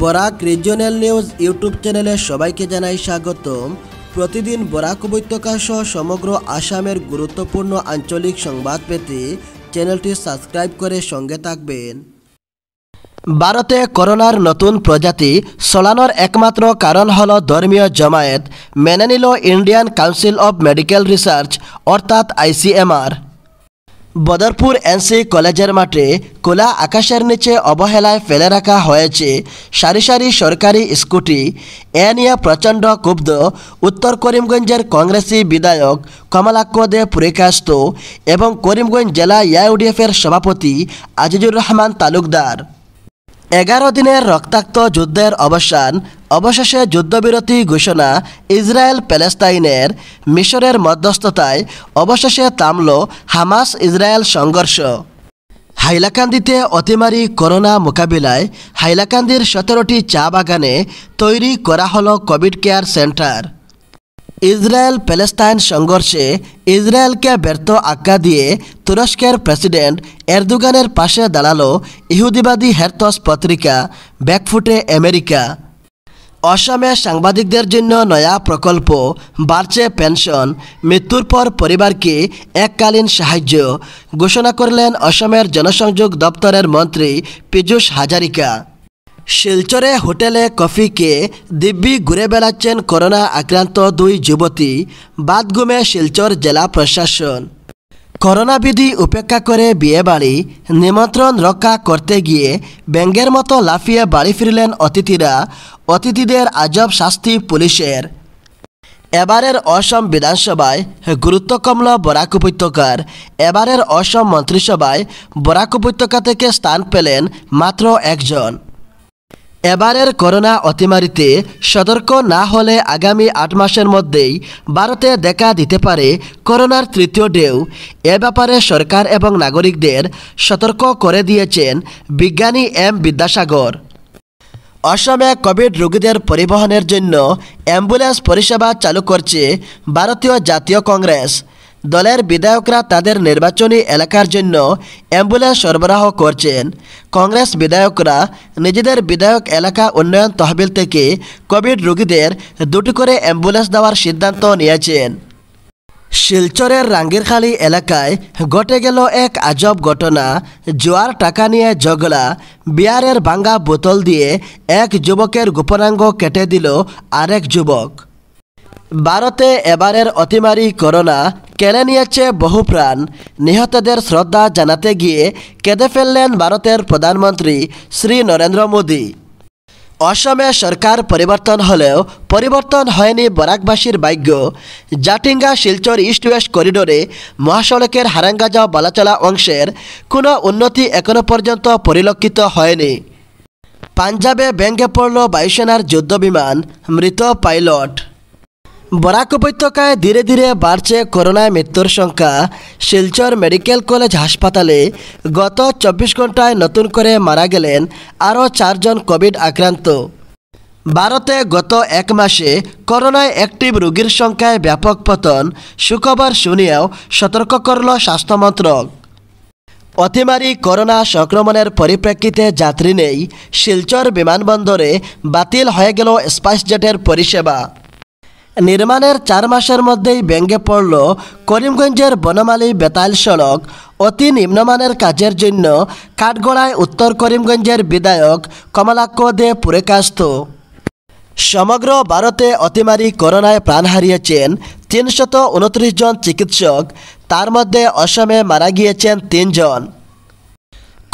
Barak regional news YouTube চ্যানেলে সবাইকে জানাই স্বাগত প্রতিদিন বরাক উপত্যকা সহ সমগ্র আসামের গুরুত্বপূর্ণ আঞ্চলিক সংবাদ পেতে চ্যানেলটি সাবস্ক্রাইব করে সঙ্গে থাকবেন ভারতে করোনার নতুন প্রজাতি সলানোর একমাত্র কারণ হল ধর্মীয় জমায়েত মেনে নিল Indian council of medical research অর্থাৎ আইসিএমআর বদরপুর এনসি কলেজের মাঠে খোলা আকাশের নিচে অবহেলায় ফেলে রাখা হয়েছে সারি সারি সরকারি স্কুটি এ নিয়ে প্রচণ্ড ক্ষুব্ধ উত্তর করিমগঞ্জের কংগ্রেসি বিধায়ক কমলাক্ষ দে পুরিকাস্ত এবং করিমগঞ্জ জেলা ইয়াউডিএফের সভাপতি আজিজুর রহমান তালুকদার এগারো দিনের রক্তাক্ত যুদ্ধের অবসান অবশেষে যুদ্ধবিরতি ঘোষণা ইসরায়েল প্যালেস্তাইনের মিশরের মধ্যস্থতায় অবশেষে থামল হামাস ইসরায়েল সংঘর্ষ হাইলাকান্দিতে অতিমারি করোনা মোকাবিলায় হাইলাকান্দির সতেরোটি চা বাগানে তৈরি করা হল covid care centre Israel Palestine সংঘর্ষে ইসরায়েলকে ব্যর্থ আজ্ঞা দিয়ে তুরস্কের প্রেসিডেন্ট এরদোগানের পাশে দাঁড়ালো ইহুদিবাদী হেরতস পত্রিকা ব্যাকফুটে আমেরিকা অসমে সাংবাদিকদের জন্য নয়া প্রকল্প বাড়ছে পেনশন মৃত্যুর পর পরিবারকে এককালীন সাহায্য ঘোষণা করলেন অসমের জনসংযোগ দপ্তরের মন্ত্রী পীযূষ হাজারিকা শিলচরে হোটেলে কফি কে দিব্যি ঘুরে বেড়াচ্ছেন করোনা আক্রান্ত দুই যুবতী বাদগুমে শিলচর জেলা প্রশাসন করোনাবিধি উপেক্ষা করে বিয়ে বাড়ি নিমন্ত্রণ রক্ষা করতে গিয়ে ব্যাঙ্গের মতো লাফিয়ে বাড়ি ফিরলেন অতিথিরা অতিথিদের আজব শাস্তি পুলিশের এবারের অসম বিধানসভায় গুরুত্ব কমল বরাক উপত্যকার এবারের অসম মন্ত্রিসভায় বরাক উপত্যকা থেকে স্থান পেলেন মাত্র একজন এবারের করোনা অতিমারিতে সতর্ক না হলে আগামী আট মাসের মধ্যেই ভারতে দেখা দিতে পারে করোনার তৃতীয় ঢেউ এ ব্যাপারে সরকার এবং নাগরিকদের সতর্ক করে দিয়েছেন বিজ্ঞানী এম বিদ্যাসাগর অসমে কোভিড রোগীদের পরিবহনের জন্য অ্যাম্বুলেন্স পরিষেবা চালু করছে ভারতীয় জাতীয় কংগ্রেস দলের বিধায়করা তাদের নির্বাচনী এলাকার জন্য অ্যাম্বুলেন্স সরবরাহ করছেন কংগ্রেস বিধায়করা নিজেদের বিধায়ক এলাকা উন্নয়ন তহবিল থেকে কোভিড রোগীদের দুটি করে অ্যাম্বুলেন্স দেওয়ার সিদ্ধান্ত নিয়েছেন শিলচরের রাঙ্গিরখালী এলাকায় ঘটে গেল এক আজব ঘটনা জোয়ার টাকা নিয়ে ঝগড়া বিয়ারের ভাঙ্গা বোতল দিয়ে এক যুবকের গোপনাঙ্গ কেটে দিল আরেক যুবক ভারতে এবারের অতিমারি করোনা কেড়ে নিয়েছে বহু প্রাণ নিহতদের শ্রদ্ধা জানাতে গিয়ে কেঁদে ফেললেন ভারতের প্রধানমন্ত্রী শ্রী নরেন্দ্র মোদী অসমে সরকার পরিবর্তন হলেও পরিবর্তন হয়নি বরাকবাসীর ভাগ্য জাটিঙ্গা শিলচর ইস্ট ওয়েস্ট করিডোরে মহাসড়কের হারাঙ্গাজা বালাচলা অংশের কোনো উন্নতি এখনও পর্যন্ত পরিলক্ষিত হয়নি পাঞ্জাবে ব্যঙ্গে পড়ল বায়ুসেনার যুদ্ধবিমান মৃত পাইলট বরাক উপত্যকায় ধীরে ধীরে বাড়ছে করোনায় মৃত্যুর সংখ্যা শিলচর মেডিকেল কলেজ হাসপাতালে গত চব্বিশ ঘন্টায় নতুন করে মারা গেলেন আরও চারজন কোভিড আক্রান্ত ভারতে গত এক মাসে করোনায় অ্যাক্টিভ রোগীর সংখ্যায় ব্যাপক পতন শুক্রবার শুনিয়েও সতর্ক করল স্বাস্থ্যমন্ত্রক অতিমারি করোনা সংক্রমণের পরিপ্রেক্ষিতে যাত্রী নেই শিলচর বিমানবন্দরে বাতিল হয়ে গেল স্পাইসজেটের পরিষেবা নির্মাণের চার মাসের মধ্যেই ব্যঙ্গে পড়ল করিমগঞ্জের বনমালী বেতাল সড়ক অতি নিম্নমানের কাজের জন্য কাঠগড়ায় উত্তর করিমগঞ্জের বিধায়ক কমলাক্ষ দে পুরেকাস্ত সমগ্র ভারতে অতিমারি করোনায় প্রাণ হারিয়েছেন তিনশত উনত্রিশ জন চিকিৎসক তার মধ্যে অসমে মারা গিয়েছেন তিনজন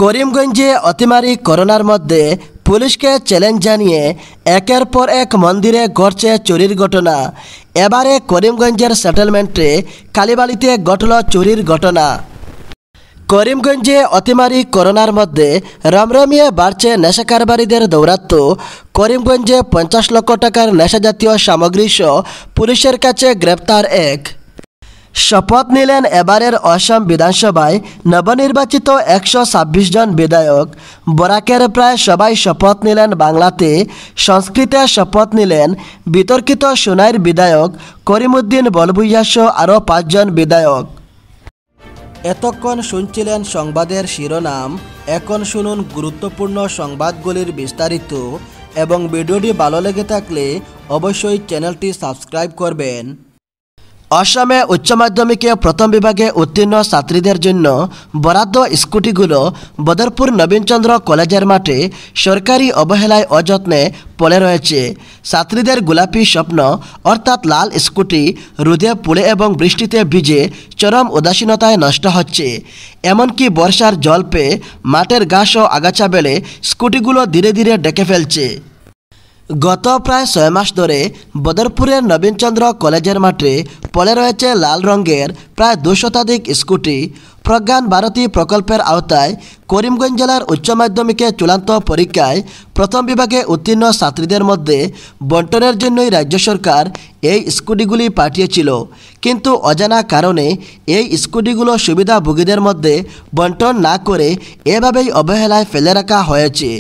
করিমগঞ্জে অতিমারি করোনার মধ্যে পুলিশকে চ্যালেঞ্জ জানিয়ে একের পর এক মন্দিরে ঘটছে চুরির ঘটনা এবারে করিমগঞ্জের সেটেলমেন্টে কালীবাড়িতে ঘটল চুরির ঘটনা করিমগঞ্জে অতিমারি করোনার মধ্যে রমরমিয়ে বাড়ছে নেশা কারবারিদের দৌরাত্ম করিমগঞ্জে পঞ্চাশ লক্ষ টাকার নেশাজাতীয় সামগ্রী সহ পুলিশের কাছে গ্রেপ্তার এক শপথ নিলেন এবারের অসম বিধানসভায় নবনির্বাচিত একশো ছাব্বিশ জন বিধায়ক বরাকের প্রায় সবাই শপথ নিলেন বাংলাতে সংস্কৃতে শপথ নিলেন বিতর্কিত সোনাইয়ের বিধায়ক করিমুদ্দিন বলভুইয়াসহ আরও পাঁচজন বিধায়ক এতক্ষণ শুনছিলেন সংবাদের শিরোনাম এখন শুনুন গুরুত্বপূর্ণ সংবাদগুলির বিস্তারিত এবং ভিডিওটি ভালো লেগে থাকলে অবশ্যই চ্যানেলটি সাবস্ক্রাইব করবেন অসমে উচ্চ মাধ্যমিকে প্রথম বিভাগে উত্তীর্ণ ছাত্রীদের জন্য বরাদ্দ স্কুটিগুলো বদরপুর নবীনচন্দ্র কলেজের মাঠে সরকারি অবহেলায় অযত্নে পড়ে রয়েছে ছাত্রীদের গোলাপি স্বপ্ন অর্থাৎ লাল স্কুটি রোদে পুড়ে এবং বৃষ্টিতে ভিজে চরম উদাসীনতায় নষ্ট হচ্ছে এমনকি বর্ষার জল পেয়ে মাঠের ঘাস ও আগাছা বেলে স্কুটিগুলো ধীরে ধীরে ডেকে ফেলছে গত প্রায় ছয় মাস ধরে বদরপুরের নবীনচন্দ্র কলেজের মাঠে পড়ে রয়েছে লাল রঙের প্রায় দু শতাধিক স্কুটি প্রজ্ঞান ভারতী প্রকল্পের আওতায় করিমগঞ্জ জেলার উচ্চ মাধ্যমিকের চূড়ান্ত পরীক্ষায় প্রথম বিভাগে উত্তীর্ণ ছাত্রীদের মধ্যে বন্টনের জন্যই রাজ্য সরকার এই স্কুটিগুলি পাঠিয়েছিল কিন্তু অজানা কারণে এই স্কুটিগুলো সুবিধাভোগীদের মধ্যে বন্টন না করে এভাবেই অবহেলায় ফেলে রাখা হয়েছে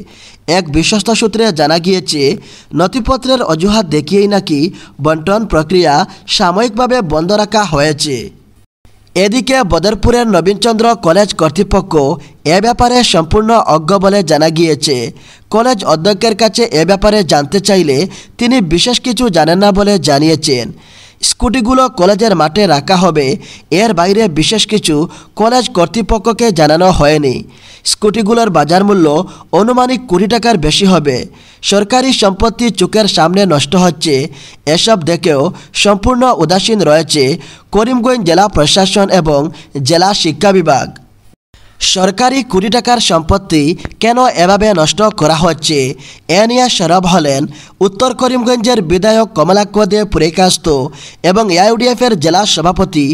এক বিশ্বস্ত সূত্রে জানা গিয়েছে নথিপত্রের অজুহাত দেখিয়েই নাকি বন্টন প্রক্রিয়া সাময়িকভাবে বন্ধ রাখা হয়েছে এদিকে বদরপুরের নবীনচন্দ্র কলেজ কর্তৃপক্ষ এ ব্যাপারে সম্পূর্ণ অজ্ঞ বলে জানা গিয়েছে কলেজ অধ্যক্ষের কাছে এ ব্যাপারে জানতে চাইলে তিনি বিশেষ কিছু জানেন না বলে জানিয়েছেন স্কুটিগুলো কলেজের মাঠে রাখা হবে এর বাইরে বিশেষ কিছু কলেজ কর্তৃপক্ষকে জানানো হয়নি স্কুটিগুলোর বাজার মূল্য অনুমানিক কুড়ি টাকার বেশি হবে সরকারি সম্পত্তি চোখের সামনে নষ্ট হচ্ছে এসব দেখেও সম্পূর্ণ উদাসীন রয়েছে করিমগঞ্জ জেলা প্রশাসন এবং জেলা শিক্ষা বিভাগ সরকারি কোটি টাকার সম্পত্তি কেন এভাবে নষ্ট করা হচ্ছে এ নিয়ে সরব হলেন উত্তর করিমগঞ্জের বিধায়ক কমলাক্ষ দে পুরেকাস্ত এবং এআইউডিএফের জেলা সভাপতি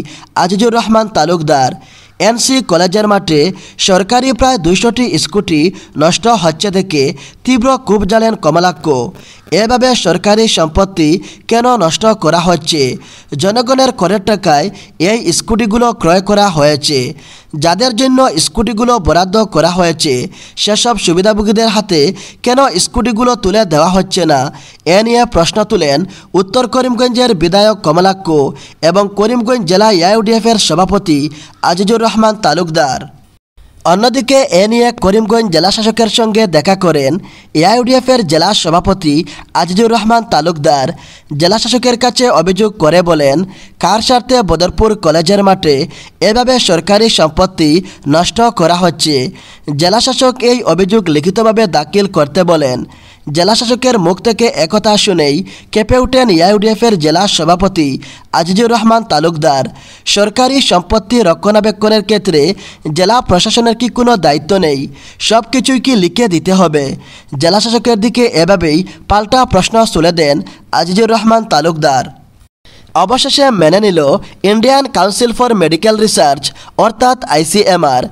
আজিজুর রহমান তালুকদার এনসি কলেজের মাঠে সরকারি প্রায় দুইশোটি স্কুটি নষ্ট হচ্ছে দেখে তীব্র কূপ জ্বালেন কমলাক্ক এভাবে সরকারি সম্পত্তি কেন নষ্ট করা হচ্ছে জনগণের করের টাকায় এই স্কুটিগুলো ক্রয় করা হয়েছে যাদের জন্য স্কুটিগুলো বরাদ্দ করা হয়েছে সেসব সুবিধাভোগীদের হাতে কেন স্কুটিগুলো তুলে দেওয়া হচ্ছে না এ নিয়ে প্রশ্ন তুলেন উত্তর করিমগঞ্জের বিধায়ক কমলাক্ষ এবং করিমগঞ্জ জেলা এআইউডিএফের সভাপতি আজিজুর রহমান তালুকদার অন্যদিকে এ নিয়ে করিমগঞ্জ জেলা শাসকের সঙ্গে দেখা করেন এআইউডিএফের জেলা সভাপতি আজিজুর রহমান তালুকদার জেলা শাসকের কাছে অভিযোগ করে বলেন কার স্বার্থে বদরপুর কলেজের মাঠে এভাবে সরকারি সম্পত্তি নষ্ট করা হচ্ছে জেলা শাসক এই অভিযোগ লিখিতভাবে দাখিল করতে বলেন জেলাশাসকের মুখ থেকে একথা শুনেই কেঁপে উঠেন ইয়াইউডিএফের জেলা সভাপতি আজিজুর রহমান তালুকদার সরকারি সম্পত্তি রক্ষণাবেক্ষণের ক্ষেত্রে জেলা প্রশাসনের কি কোনো দায়িত্ব নেই সব কিছুই কি লিখে দিতে হবে জেলাশাসকের দিকে এভাবেই পাল্টা প্রশ্ন তুলে দেন আজিজুর রহমান তালুকদার অবশেষে মেনে নিল Indian council for medical research অর্থাৎ আইসিএমআর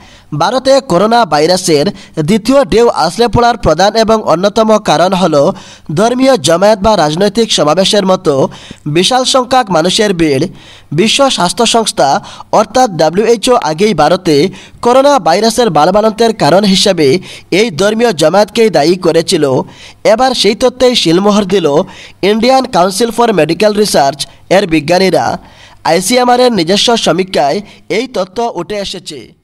ভারতে করোনা ভাইরাসের দ্বিতীয় ঢেউ আসলে পড়ার প্রধান এবং অন্যতম কারণ হল ধর্মীয় জমায়েত বা রাজনৈতিক সমাবেশের মতো বিশাল সংখ্যক মানুষের ভিড় বিশ্ব স্বাস্থ্য সংস্থা অর্থাৎ ডাব্লিউএইচও আগেই ভারতে করোনা ভাইরাসের বালবালন্তের কারণ হিসাবে এই ধর্মীয় জমায়েতকেই দায়ী করেছিল এবার সেই তথ্যেই শিলমোহর দিল Indian council for medical research এর বিজ্ঞানীরা আইসিএমআরের নিজস্ব সমীক্ষায় এই তথ্য উঠে এসেছে